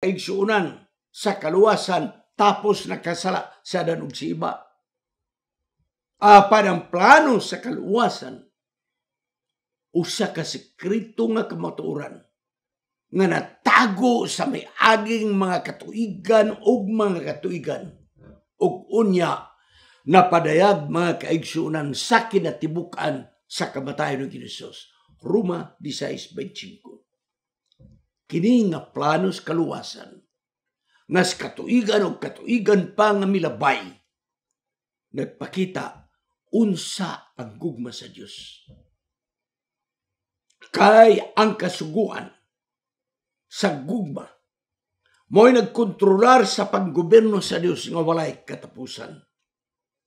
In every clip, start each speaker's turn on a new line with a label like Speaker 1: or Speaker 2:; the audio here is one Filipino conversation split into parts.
Speaker 1: kaigsuunan sa kaluwasan tapos nakasala sa danog si iba. Apan ang plano sa kaluwasan usa ka sekreto nga kamatuoran nga natago sa may aging mga katuigan o mga katuigan ug unya napadayag mga kaigsunan sa kinatibukan sa kamatayon ng Ginoo Roma 16:25 kini nga planos kaluwasan. Nas katuigan o katuigan pa nga milabay, nagpakita unsa ang gugma sa Diyos. Kay ang kasuguan sa gugma mo'y nagkontrolar sa paggobyerno sa Diyos nga walay katapusan.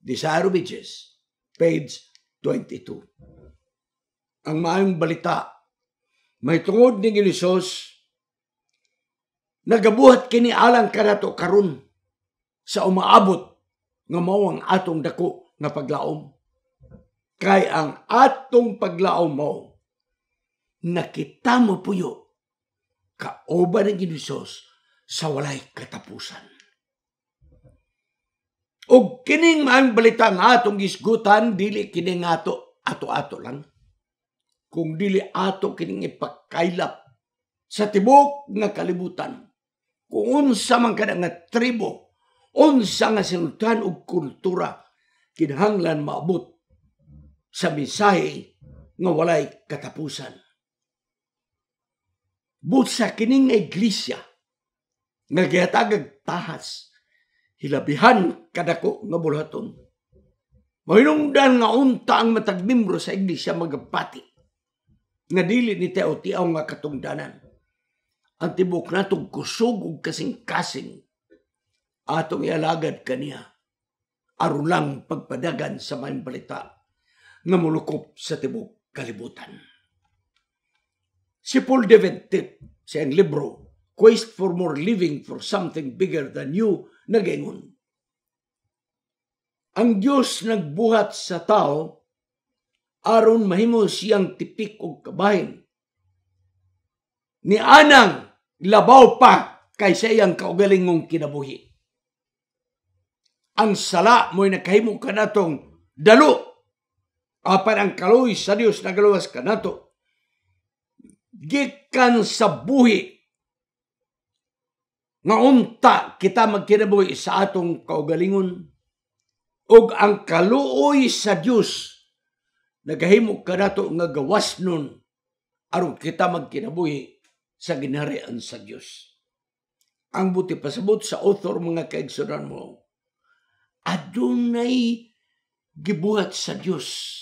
Speaker 1: Desire of Ages, page 22. Ang maayong balita, may tungod ni Gilisos nagabuhat kini alang kadato karon sa umaabot nga mao ang atong dako nga paglaom kay ang atong paglaom mo nakita mo puyo kaoban ng Ginhesus sa walay katapusan O kining maang balita nga atong gisgutan dili kining ato ato-ato lang kung dili ato kining ipakaylap sa tibok nga kalibutan kung unsa man kada nga tribo, unsa nga sinultan og kultura kinahanglan maabot sa misahe nga walay katapusan. But sa kining iglesia nga gihatagag tahas hilabihan kadako nga bulhaton. Mahinungdan nga unta ang matag sa iglesia magapati nga dili ni Teo Tiaw nga katungdanan ang tibok natong kusog ug kasing-kasing atong ialagad kaniya aron lang pagpadagan sa balita nga mulukop sa tibok kalibutan. Si Paul Deventit sa ang libro Quest for More Living for Something Bigger Than You nagingon. Ang Dios nagbuhat sa tao aron mahimo siyang tipik og kabahin ni anang labaw pa kaysa iyang kaugalingong kinabuhi. Ang sala mo'y nakahimo ka natong dalo. Apan ang kaloy sa Dios nagaluwas ka nato. Gikan sa buhi nga unta kita magkinabuhi sa atong kaugalingon ug ang kaluoy sa Dios nagahimo kanato nga gawas nun aron kita magkinabuhi sa ginarian sa Dios. Ang buti pasabot sa author mga kaigsunan mo, adunay gibuhat sa Dios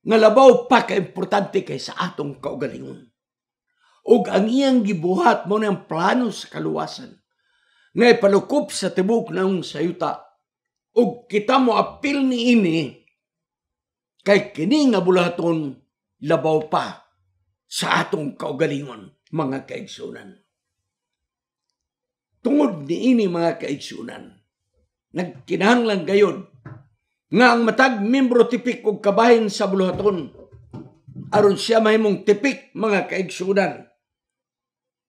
Speaker 1: nga labaw pa ka importante kay sa atong kaugalingon. Ug ang iyang gibuhat mo ng plano sa kaluwasan nga ipalukob sa tibok ng sayuta ug kita mo apil ni ini kay kini nga bulaton labaw pa sa atong kaugalingon, mga kaigsunan. Tungod niini mga kaigsunan, nagkinahanglan gayod nga ang matag membro tipik og kabahin sa buluhaton aron siya mahimong tipik mga kaigsunan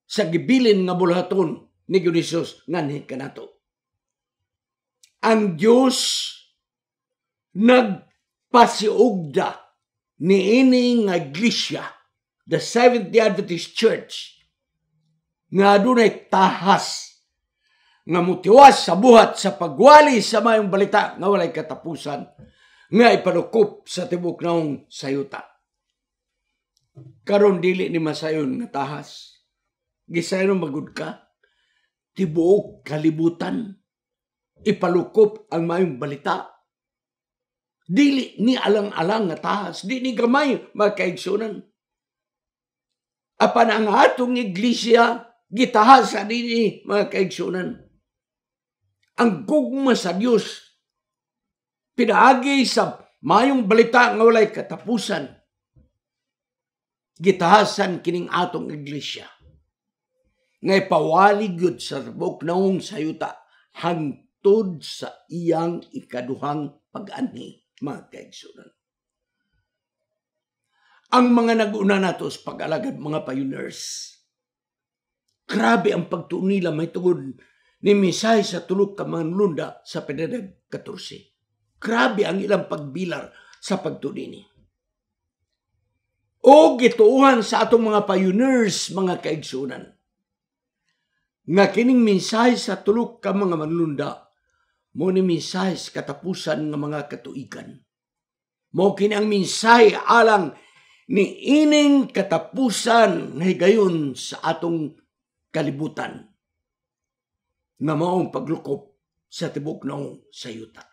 Speaker 1: sa gibilin nga buluhaton ni Dionysos nganhi kanato. Ang Dios nagpasiugda niini nga iglesia the Seventh-day Adventist Church nga adunay tahas nga mutiwas sa buhat sa pagwali sa mayong balita nga walay katapusan nga ipanukup sa tibok naong sayuta. Karon dili ni masayon nga tahas. Gisayon magud ka tibuok kalibutan ipalukop ang mayong balita. Dili ni alang-alang nga tahas, dili ni gamay magkaigsunan apan ang atong iglesia gitahasa dinhi mga kaigsoonan. Ang gugma sa Dios pinaagi sa mayong balita nga walay katapusan gitahasan kining atong iglesia nga ipawali gyud sa buk naong sayuta hangtod sa iyang ikaduhang pag ani mga kaigsunan ang mga naguna una nato sa pag-alagad mga pioneers. Grabe ang pagtuunila may tugod ni Misay sa tulog ka mga lunda sa pedadag 14. Grabe ang ilang pagbilar sa pagtunini. O gituuhan sa atong mga pioneers, mga kaigsunan. Nga kining minsay sa tulog ka mga manlunda, mo ni sa katapusan ng mga katuigan. Mo kini ang minsay alang ni ining katapusan na higayon sa atong kalibutan na maong paglukop sa tibok naong sayuta.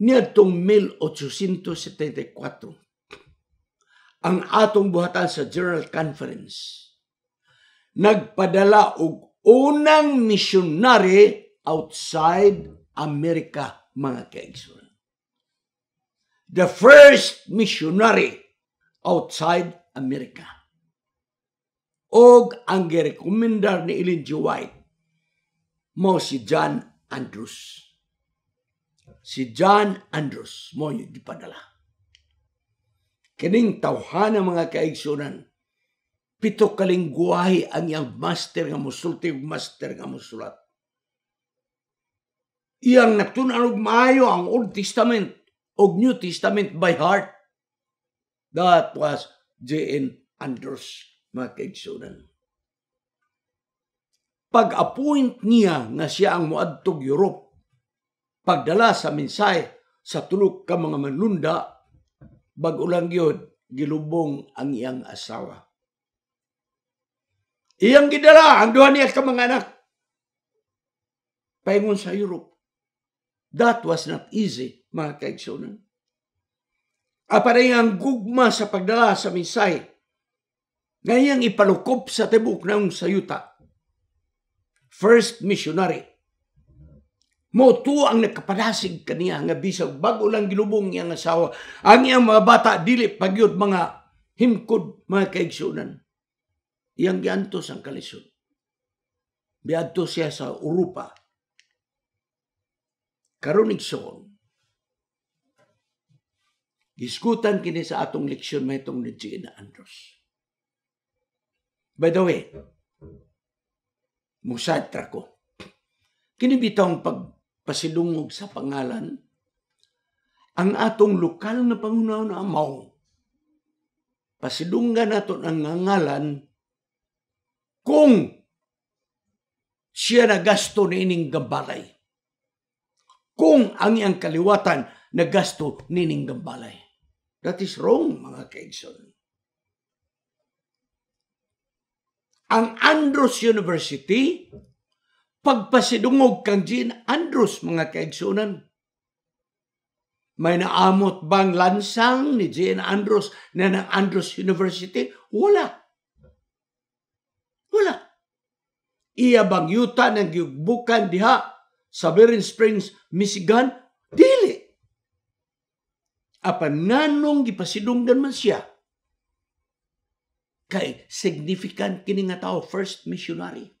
Speaker 1: Niadtong 1874, ang atong buhatan sa General Conference nagpadala og unang missionary outside America, mga kaigsoon the first missionary outside America. Og ang girekomendar ni Ellen G. White mo si John Andrews. Si John Andrews mo yung dipadala. Kining tawhan ng mga kaigsunan, pito kalingguahe ang iyang master nga musulti master nga musulat. Iyang natunan og maayo ang Old Testament og New Testament by heart. That was J.N. Andrews, mga kaigsunan. Pag-appoint niya na siya ang muadtog Europe, pagdala sa mensahe sa tulok ka mga manlunda, bagulang yun, gilubong ang iyang asawa. Iyang gidala ang duha niya ka mga anak. Paingon sa Europe. That was not easy mga kaigsoonan. Aparay ah, ang gugma sa pagdala sa misay ngayang ipalukop sa tibok ng sayuta. First missionary. Moto ang nakapadasig kaniya nga bisag bago lang gilubong niyang asawa. Ang iyang mga bata dili pagyod mga himkod mga kaigsunan. Iyang giantos ang kalisod. Biyadto siya sa Europa. Karunig soon, Gisgutan kini sa atong leksyon mahitong ni Gina Andros. By the way, musad tra ko. ang pagpasilungog sa pangalan ang atong lokal na pangunaw na amaw. Pasilunggan nato ang ngalan kung siya nagasto ni ining gambalay. Kung ang iyang kaliwatan nagasto nining gambalay. That is wrong, mga kaigsoon. Ang Andrews University, pagpasidungog kang Jean Andrews, mga kaigsunan, may naamot bang lansang ni Jean Andrews na ng Andrews University? Wala. Wala. Iya bang yuta ng yugbukan diha sa Bering Springs, Michigan? Dili apan nganong gipasidunggan man siya kay significant kini nga tao first missionary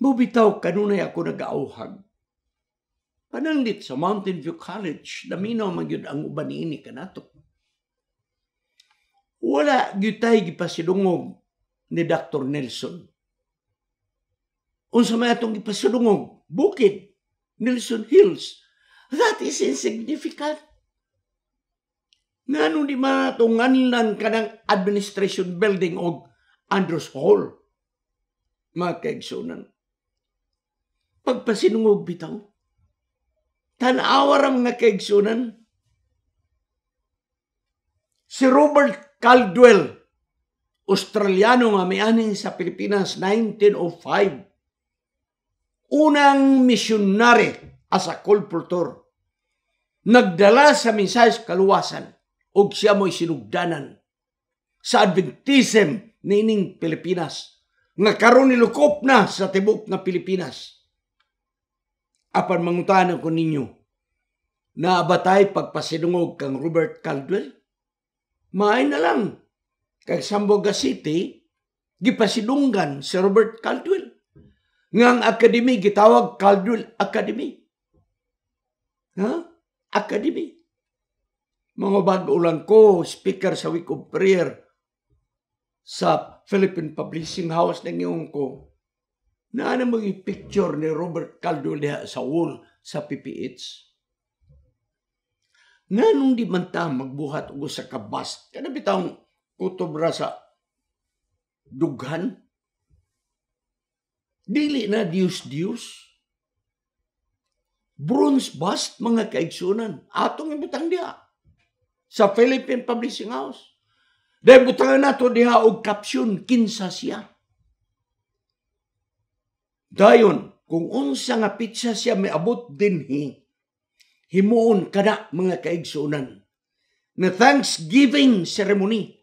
Speaker 1: Mubitaw kanunay ako nagaawhag. Panangdit sa Mountain View College, daminaw man ang uban ini kanato. Wala gyutay gipasidungog ni Dr. Nelson. Unsa may atong gipasidungog? Bukid. Nelson Hills that is insignificant. Nga di man itong nganlan administration building og Andrews Hall. Mga kaigsunan. Pagpasinungog bitaw. Tanawar ang mga kaigsunan. Si Robert Caldwell, Australiano nga mianing sa Pilipinas 1905. Unang missionary asakol kultur. Nagdala sa mensahe sa kaluwasan ug siya mo'y sinugdanan sa Adventism nining Pilipinas nga karon nilukop na sa tibok nga Pilipinas. Apan mangutan ko ninyo, na abatay pagpasinungog kang Robert Caldwell? Maay na lang, kag Samboga City, gipasidunggan si Robert Caldwell. Nga ang academy, gitawag Caldwell Academy. Ha? Academy. Mga bagulang ko, speaker sa Week of Prayer sa Philippine Publishing House ng iyong ko. Naana mo yung picture ni Robert Caldo diha sa wall sa PPH. Nga nung di man ta magbuhat ugo sa kabas, kada bitang kutobra sa dughan, dili na Dios Dios Bronze bust mga kaigsunan. Atong ibutang diha. Sa Philippine Publishing House. Dahil butangan nato diha og caption kinsa siya. Dayon, kung unsa nga pizza siya miabot dinhi, himuon kada mga kaigsunan na Thanksgiving ceremony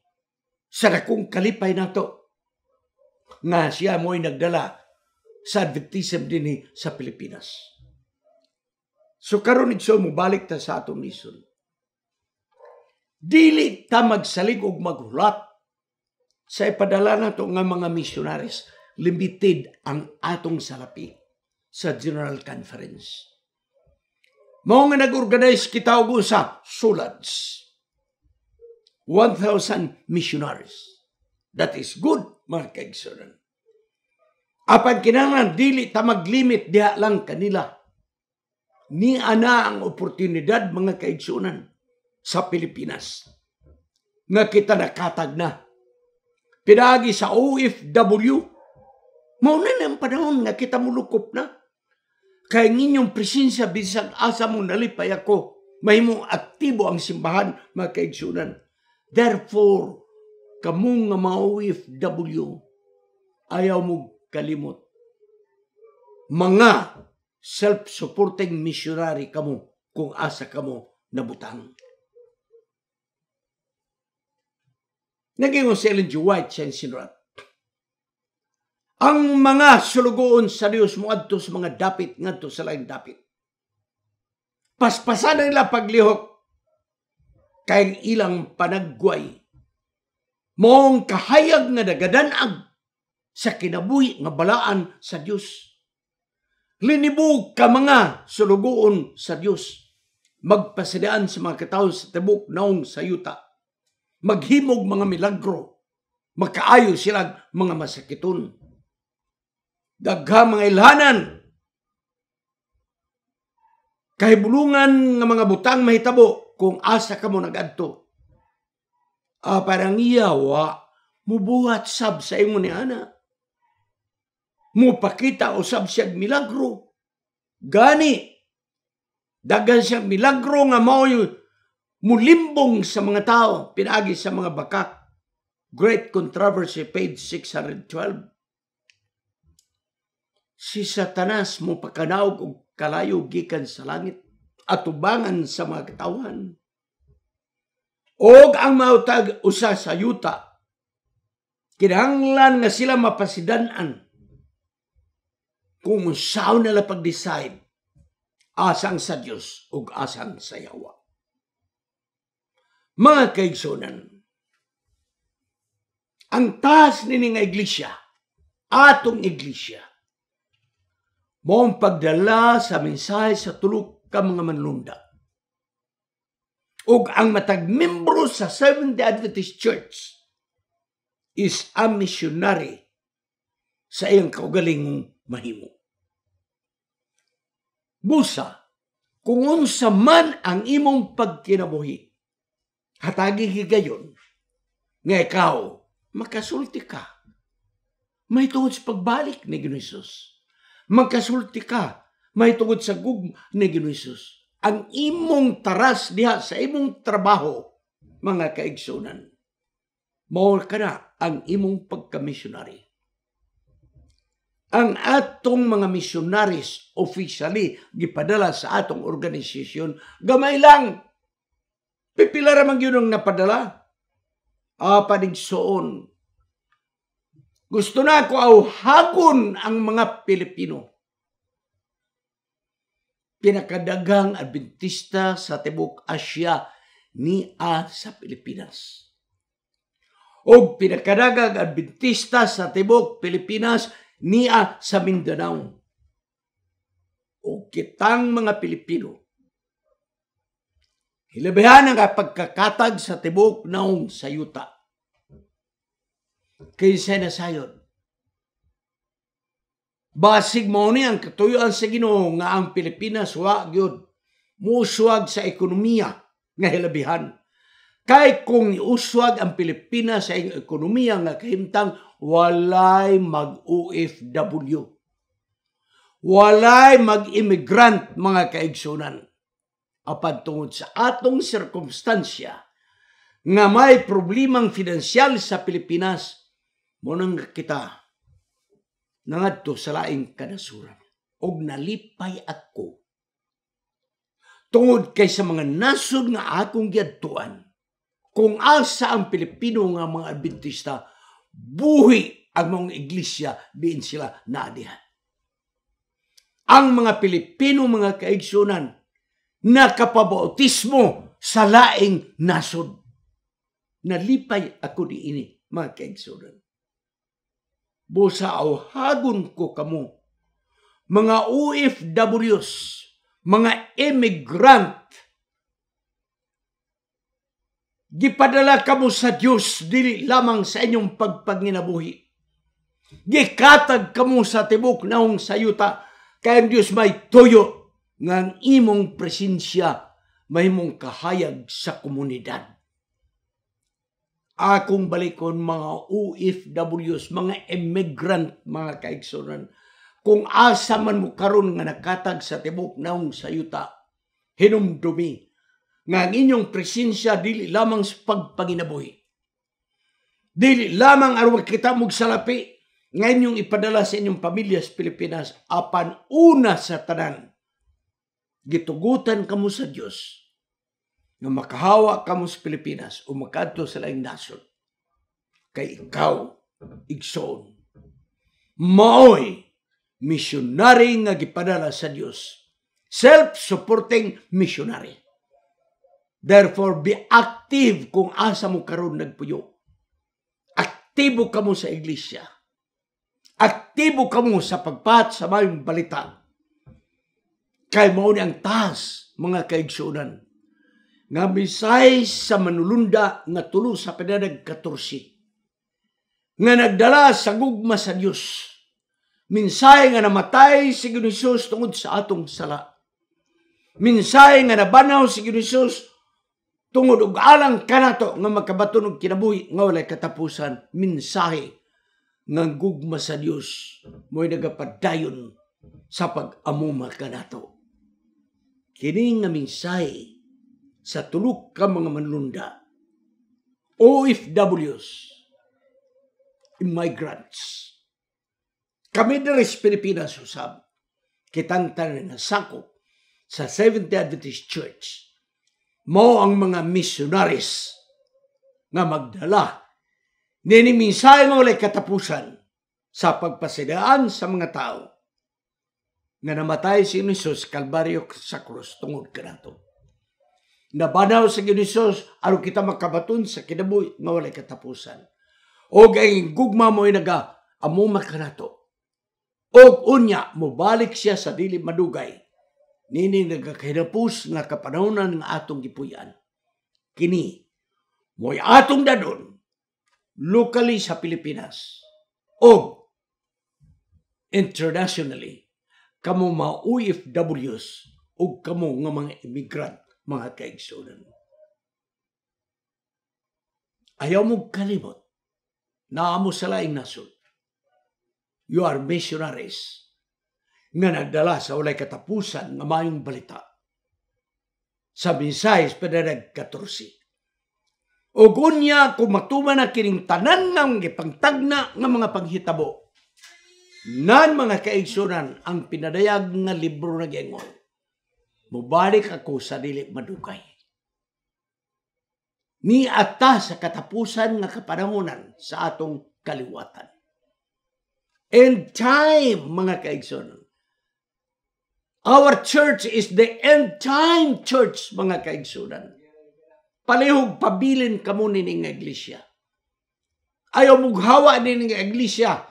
Speaker 1: sa dakong kalipay nato nga siya mo'y nagdala sa adventism dinhi sa Pilipinas. So karon igsoon mo balik ta sa atong lison. Dili ta magsalig og maghulat sa ipadala nato nga mga missionaries. Limited ang atong salapi sa General Conference. Mao nga nag-organize kita og usa sulads. 1,000 missionaries. That is good, mga kaigsonan. Apan kinahanglan dili ta maglimit diha lang kanila ni ana ang oportunidad mga kaigsunan sa Pilipinas nga kita nakatag na Pinagi sa OFW mauna na ang panahon nga kita mulukop na kay inyong presensya bisag asa mo nalipay ako mahimo aktibo ang simbahan mga kaigsunan therefore kamong nga mga OFW ayaw mo kalimot mga self-supporting missionary kamo kung asa kamo nabutang. Naging si Ellen G. White siya sinurat. Ang mga sulugoon sa Dios mo adto sa mga dapit ngadto sa lain dapit. Paspasan nila paglihok kay ilang panagway. Mong kahayag nga dagadanag sa kinabuhi nga balaan sa Dios. Linibog ka mga sulugoon sa Dios. Magpasidaan sa mga katao sa tibok naong sayuta. Maghimog mga milagro. makaayo sila mga masakiton. Dagha mga ilhanan. Kahibulungan nga mga butang mahitabo kung asa ka mo nagadto. Ah, parang iyawa, mubuhat sab sa imo ni anak mupakita usab siya milagro. Gani, dagan siya milagro nga mao mulimbong sa mga tao, pinagi sa mga bakak. Great Controversy, page 612. Si Satanas mo pakanaog og kalayo gikan sa langit atubangan sa mga katawan. Og ang mautag usa sa yuta, kinahanglan nga sila mapasidanan kung saan nila pag-decide asang sa Diyos ug asang sa Yawa. Mga kaigsunan, ang taas nini nga iglesia, atong iglesia, mo pagdala sa mensahe sa tulok ka mga manlunda. Ug ang matag membro sa Seventh-day Adventist Church is a missionary sa iyang kaugalingong mahimo busa, kung unsa man ang imong pagkinabuhi, hatagi higayon, nga ikaw, makasulti ka. May tungod sa pagbalik ni Ginoisos. Magkasulti ka, may tungod sa gug ni Ginoisos. Ang imong taras diha sa imong trabaho, mga kaigsunan, mawal ka na ang imong pagkamisyonary ang atong mga missionaries officially gipadala sa atong organisasyon gamay lang pipila ra man gyud ang napadala apa ah, soon gusto na ko hagun ang mga Pilipino pinakadagang Adventista sa tibok Asia ni A sa Pilipinas o pinakadagang Adventista sa tibok Pilipinas niya sa Mindanao o kitang mga Pilipino. Hilabihan ang pagkakatag sa tibok naong sayuta. Kaysa na sayon. Basig mo ni ang katuyuan sa Ginoo nga ang Pilipinas wa gyud muswag sa ekonomiya nga hilabihan Kay kung niuswag ang Pilipinas sa iyong ekonomiya nga kahimtang, walay mag-OFW. Walay mag-immigrant mga kaigsunan. Apan tungod sa atong sirkumstansya nga may problemang finansyal sa Pilipinas, munang kita nangadto sa laing kadasuran og nalipay ako tungod kay sa mga nasod nga akong giadtuan kung asa ang Pilipino nga mga Adventista, buhi ang mga iglesia diin sila naadihan. Ang mga Pilipino mga kaigsunan nakapabautismo sa laing nasod. Nalipay ako diini mga kaigsunan. Busa hagun ko kamo mga OFWs, mga emigrant gipadala kamo sa Dios dili lamang sa inyong pagpanginabuhi. Gikatag kamo sa tibok naong sayuta kay ang Dios may tuyo ngang imong presensya mahimong kahayag sa komunidad. Akong balikon mga OFWs, mga emigrant, mga kaigsunan, kung asa man mo karon nga nakatag sa tibok naong sayuta, hinumdumi nga ang inyong presensya dili lamang sa pagpanginabuhi. Dili lamang arawag kita mugsalapi nga inyong ipadala sa inyong pamilya sa Pilipinas apan una sa tanan. Gitugutan kamu sa Dios nga makahawa kamu sa Pilipinas o makadto sa laing nasod kay ikaw igsoon. Maoy missionary nga gipadala sa Dios. Self-supporting missionary. Therefore, be active kung asa mo karon nagpuyo. Aktibo ka mo sa iglesia. Aktibo ka mo sa pagpat sa mayong balita. Kay mao ni ang taas, mga kaigsunan. Nga misay sa manulunda nga tulo sa pinanag 14. Nga nagdala sa gugma sa Diyos. Minsay nga namatay si Ginoo tungod sa atong sala. Minsay nga nabanaw si Ginoo tungod og alang kanato nga magkabaton og kinabuhi nga walay katapusan mensahe nga gugma sa Dios moy nagapadayon sa pag-amuma kanato kini nga mensahe sa tulok ka mga manlunda OFWs immigrants kami diri sa Pilipinas usab kitang tanan na sakop sa Seventh-day Adventist Church mao ang mga missionaries nga magdala nini minsay nga walay katapusan sa pagpasidaan sa mga tao nga namatay si Inisos Kalbaryo sa krus tungod kanato. Nabanaw sa Jesus aron kita makabaton sa kinabuhi nga walay katapusan. og ang gugma mo ay naga amo makanato. og unya mubalik siya sa dili madugay Nini nagkakahirapos nga kapanahon ng atong gipuyan. Kini, mo'y atong dadon, locally sa Pilipinas, o internationally, kamo mga OFWs o kamo nga mga immigrant, mga kaigsunan. Ayaw mo kalimot na amo sa laing nasod. You are missionaries nga nagdala sa walay katapusan nga mayong balita. Sa Visayas padarag 14. Ogunya gunya kumatuman na kining tanan ng ipangtagna ng mga panghitabo. Nan mga kaigsunan ang pinadayag nga libro na gengon. Mubalik ako sa dili madukay. Ni atta sa katapusan nga kapanahonan sa atong kaliwatan. And time, mga kaigsonan, Our church is the end time church, mga kaigsunan. Palihog pabilin kamo ni nga iglesia. Ayaw mughawa ni nga iglesia.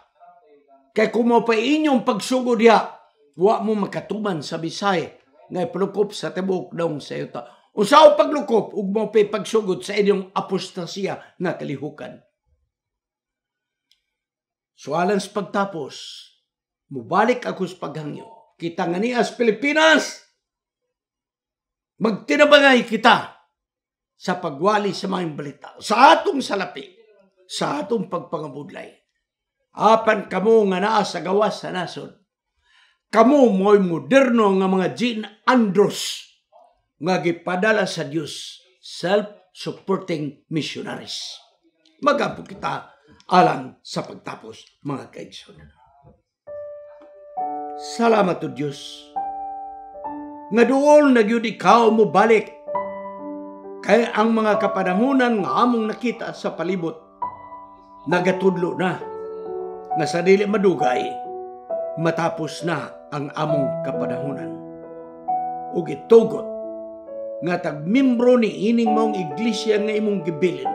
Speaker 1: Kay kumo pa inyong pagsugod ya, wa mo makatuman sa Bisay nga plukop sa tibok daong sa yuta. Usaw paglukop ug mo pa pagsugod sa inyong apostasya na kalihukan. Sualan so, sa pagtapos, mubalik ako sa paghangyo kita nga niya sa Pilipinas. Magtinabangay kita sa pagwali sa mga balita, sa atong salapi, sa atong pagpangabudlay. Apan kamo nga naa sa gawas sa nasod. Kamo mo'y moderno nga mga Jean Andros nga gipadala sa Dios self-supporting missionaries. Magapo kita alang sa pagtapos mga kaigsoonan. Salamat o Diyos. Nga dool nagyud ikaw mo balik. Kay ang mga kapanahunan nga among nakita sa palibot, nagatudlo na, nga sa dili madugay, matapos na ang among kapanahunan. Ug itugot nga tagmimbro ni ining maong iglesia nga imong gibilin.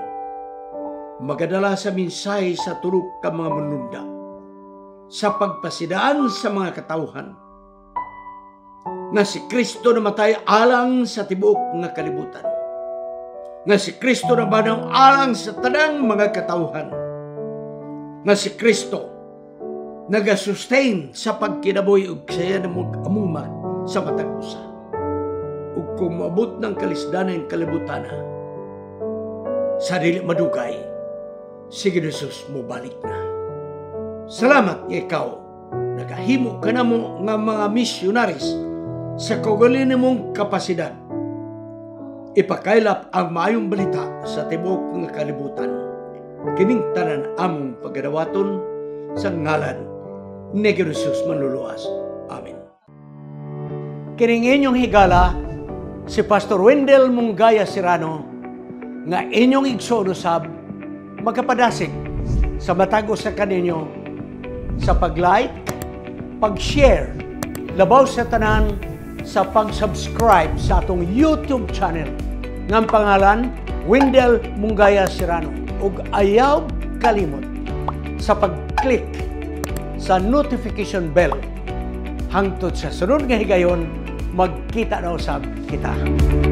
Speaker 1: Magadala sa minsay sa tulog ka mga manunda sa pagpasidaan sa mga katauhan na si Kristo namatay alang sa tibuok nga kalibutan nga si Kristo na banaw alang sa tanang mga katauhan nga si Kristo nagasustain sa pagkinaboy ug saya na amuma sa matag usa ug kumabot ng kalisdanan kalibutan sa dili madugay si Jesus mo balik na Salamat kay ikaw. Nagahimo ka na mo nga mga missionaries sa kaugalin mong kapasidad. Ipakailap ang maayong balita sa tibok ng kalibutan. Kining tanan among pagadawaton sa ngalan ni Jesus manluluas. Amen. Kining inyong higala si Pastor Wendell Mungaya Sirano nga inyong igsoon usab magkapadasig sa matagos sa kaninyo sa pag-like, pag-share, labaw sa tanan sa pag-subscribe sa atong YouTube channel ng pangalan Windel Mungaya Serrano ug ayaw kalimot sa pag-click sa notification bell hangtod sa sunod nga higayon magkita daw sa kita.